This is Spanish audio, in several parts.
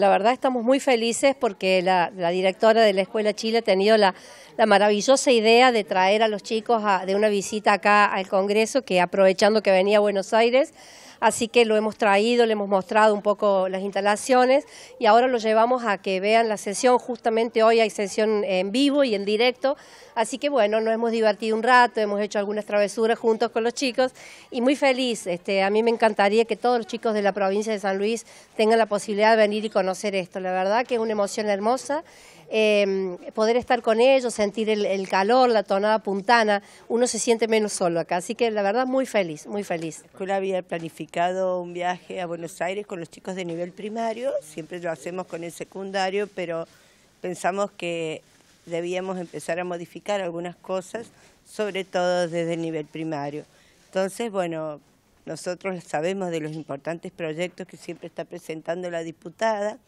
La verdad estamos muy felices porque la, directora de la Escuela Chile ha tenido la, maravillosa idea de traer a los chicos de una visita acá al Congreso, que aprovechando que venía a Buenos Aires, así que lo hemos traído, le hemos mostrado un poco las instalaciones y ahora lo llevamos a que vean la sesión, justamente hoy hay sesión en vivo y en directo, así que bueno, nos hemos divertido un rato, hemos hecho algunas travesuras juntos con los chicos y muy feliz, este, a mí me encantaría que todos los chicos de la provincia de San Luis tengan la posibilidad de venir y conocer hacer esto. La verdad que es una emoción hermosa. Em, poder estar con ellos, sentir el, el, calor, la tonada puntana, uno se siente menos solo acá. Así que la verdad, muy feliz, muy feliz. La escuela había planificado un viaje a Buenos Aires con los chicos de nivel primario, siempre lo hacemos con el secundario, pero pensamos que debíamos empezar a modificar algunas cosas, sobre todo desde el nivel primario. Entonces, bueno, nosotros sabemos de los importantes proyectos que siempre está presentando la diputada.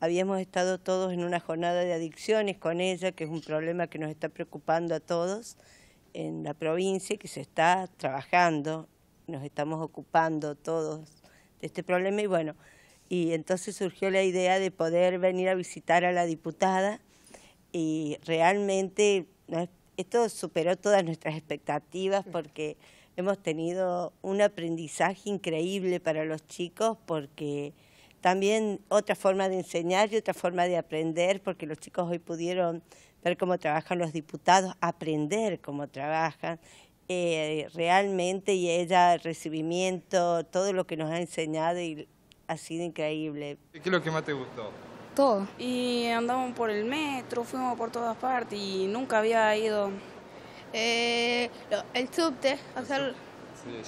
Habíamos estado todos en una jornada de adicciones con ella, que es un problema que nos está preocupando a todos en la provincia que se está trabajando, nos estamos ocupando todos de este problema y bueno, y entonces surgió la idea de poder venir a visitar a la diputada y realmente esto superó todas nuestras expectativas porque hemos tenido un aprendizaje increíble para los chicos porque también otra forma de enseñar y otra forma de aprender, porque los chicos hoy pudieron ver cómo trabajan los diputados, aprender cómo trabajan. Eh, realmente y ella, el recibimiento, todo lo que nos ha enseñado y ha sido increíble. ¿Qué es lo que más te gustó? Todo. Y andamos por el metro, fuimos por todas partes y nunca había ido eh, el subte. hacer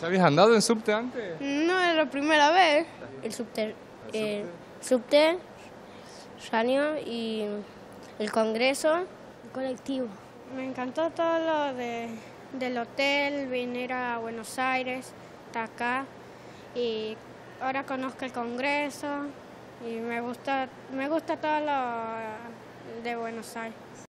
habías andado en subte antes? No, es la primera vez. El subte. El subte, eh, y el congreso, el colectivo. Me encantó todo lo de, del hotel, venir a Buenos Aires, está acá. Y ahora conozco el congreso y me gusta, me gusta todo lo de Buenos Aires.